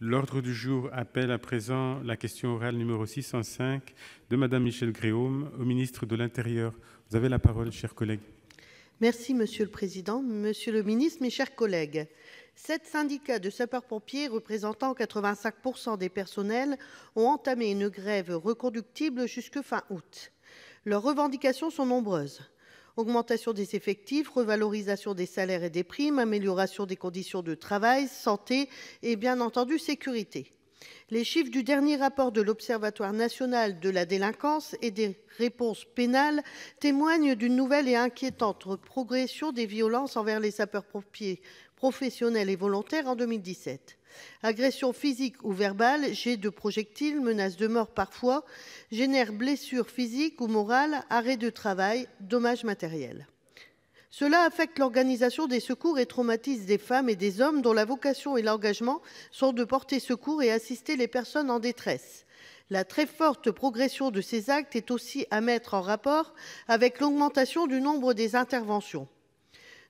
L'ordre du jour appelle à présent la question orale numéro 605 de Madame Michèle Gréaume au ministre de l'Intérieur. Vous avez la parole, chers collègues. Merci, Monsieur le Président. Monsieur le Ministre, mes chers collègues, sept syndicats de sapeurs-pompiers représentant 85% des personnels ont entamé une grève reconductible jusque fin août. Leurs revendications sont nombreuses augmentation des effectifs, revalorisation des salaires et des primes, amélioration des conditions de travail, santé et bien entendu sécurité. Les chiffres du dernier rapport de l'Observatoire national de la délinquance et des réponses pénales témoignent d'une nouvelle et inquiétante progression des violences envers les sapeurs-pompiers professionnels et volontaires en 2017. Agressions physiques ou verbales, jets de projectiles, menaces de mort parfois, génèrent blessures physiques ou morales, arrêt de travail, dommages matériels. Cela affecte l'organisation des secours et traumatise des femmes et des hommes dont la vocation et l'engagement sont de porter secours et assister les personnes en détresse. La très forte progression de ces actes est aussi à mettre en rapport avec l'augmentation du nombre des interventions.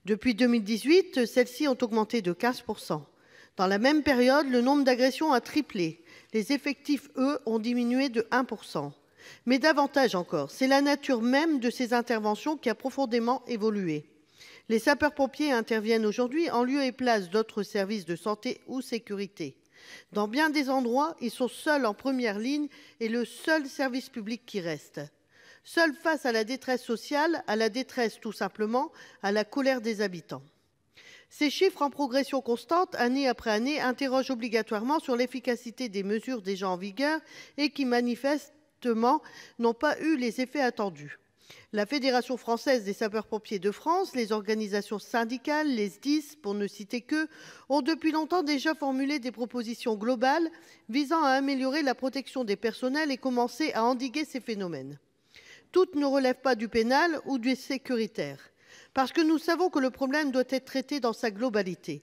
Depuis 2018, celles-ci ont augmenté de 15%. Dans la même période, le nombre d'agressions a triplé. Les effectifs, eux, ont diminué de 1%. Mais davantage encore, c'est la nature même de ces interventions qui a profondément évolué. Les sapeurs-pompiers interviennent aujourd'hui en lieu et place d'autres services de santé ou sécurité. Dans bien des endroits, ils sont seuls en première ligne et le seul service public qui reste. Seuls face à la détresse sociale, à la détresse tout simplement, à la colère des habitants. Ces chiffres en progression constante, année après année, interrogent obligatoirement sur l'efficacité des mesures déjà en vigueur et qui manifestement n'ont pas eu les effets attendus. La Fédération française des sapeurs-pompiers de France, les organisations syndicales, les SDIS, pour ne citer qu'eux, ont depuis longtemps déjà formulé des propositions globales visant à améliorer la protection des personnels et commencer à endiguer ces phénomènes. Toutes ne relèvent pas du pénal ou du sécuritaire, parce que nous savons que le problème doit être traité dans sa globalité.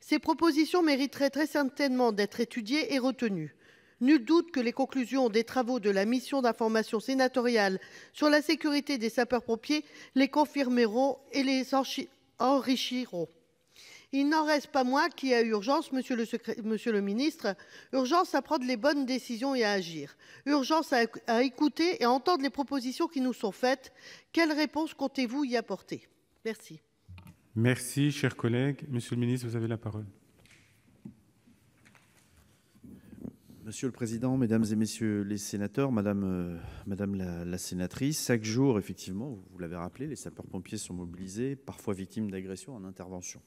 Ces propositions mériteraient très certainement d'être étudiées et retenues. Nul doute que les conclusions des travaux de la mission d'information sénatoriale sur la sécurité des sapeurs-pompiers les confirmeront et les enrichiront. Il n'en reste pas moins qu'il y a urgence, monsieur le, ministre, urgence à prendre les bonnes décisions et à agir, urgence à, écouter et à entendre les propositions qui nous sont faites. Quelles réponses comptez-vous y apporter Merci. Merci, chers collègues. Monsieur le ministre, vous avez la parole. Monsieur le président, Mesdames et messieurs les sénateurs, Madame, euh, Madame la, sénatrice, chaque jour, effectivement, vous l'avez rappelé, les sapeurs-pompiers sont mobilisés, parfois victimes d'agressions en intervention.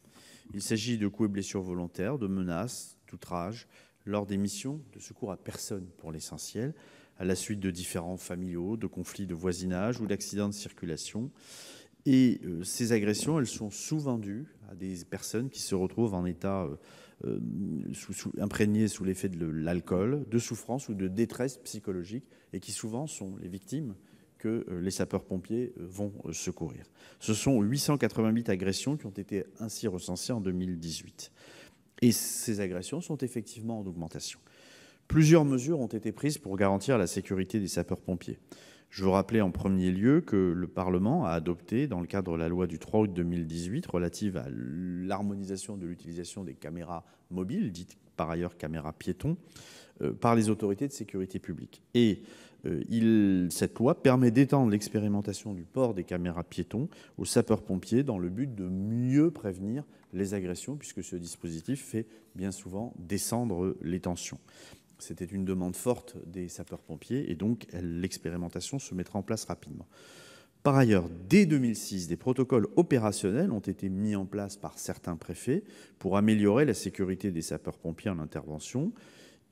Il s'agit de coups et blessures volontaires, de menaces, d'outrages, lors des missions de secours à personne pour l'essentiel, à la suite de différents familiaux, de conflits de voisinage ou d'accidents de circulation. Et euh, ces agressions, elles sont souvent dues à des personnes qui se retrouvent en état euh, euh, imprégnés sous l'effet de l'alcool, de souffrance ou de détresse psychologique, et qui souvent sont les victimes que euh, les sapeurs-pompiers euh, vont secourir. Ce sont 888 agressions qui ont été ainsi recensées en 2018. Et ces agressions sont effectivement en augmentation. Plusieurs mesures ont été prises pour garantir la sécurité des sapeurs-pompiers. Je vous rappeler en premier lieu que le Parlement a adopté, dans le cadre de la loi du 3 août 2018 relative à l'harmonisation de l'utilisation des caméras mobiles, dites par ailleurs caméras piétons, euh, par les autorités de sécurité publique. Et euh, cette loi permet d'étendre l'expérimentation du port des caméras piétons aux sapeurs-pompiers dans le but de mieux prévenir les agressions, puisque ce dispositif fait bien souvent descendre les tensions. C'était une demande forte des sapeurs-pompiers et donc l'expérimentation se mettra en place rapidement. Par ailleurs, dès 2006, des protocoles opérationnels ont été mis en place par certains préfets pour améliorer la sécurité des sapeurs-pompiers en intervention.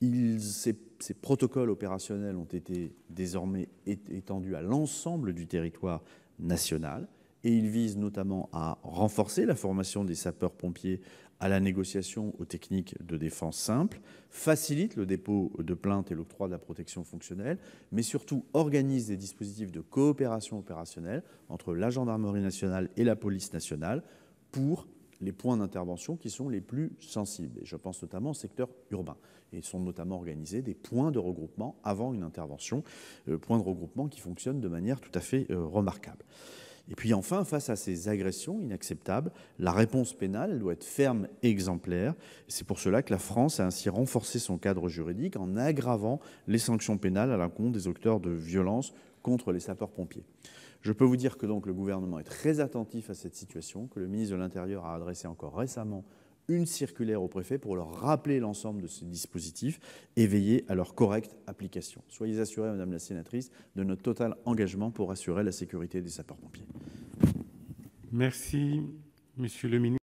ces, protocoles opérationnels ont été désormais étendus à l'ensemble du territoire national et il vise notamment à renforcer la formation des sapeurs-pompiers à la négociation aux techniques de défense simple, facilite le dépôt de plaintes et l'octroi de la protection fonctionnelle, mais surtout organise des dispositifs de coopération opérationnelle entre la gendarmerie nationale et la police nationale pour les points d'intervention qui sont les plus sensibles. Et je pense notamment au secteur urbain. Et sont notamment organisés des points de regroupement avant une intervention, euh, points de regroupement qui fonctionnent de manière tout à fait euh, remarquable. Et puis enfin, face à ces agressions inacceptables, la réponse pénale doit être ferme et exemplaire. C'est pour cela que la France a ainsi renforcé son cadre juridique en aggravant les sanctions pénales à l'encontre des auteurs de violences contre les sapeurs-pompiers. Je peux vous dire que donc le gouvernement est très attentif à cette situation, que le ministre de l'Intérieur a adressé encore récemment une circulaire au préfet pour leur rappeler l'ensemble de ces dispositifs et veiller à leur correcte application. Soyez assurés, Madame la Sénatrice, de notre total engagement pour assurer la sécurité des sapeurs-pompiers. Merci, Monsieur le Ministre.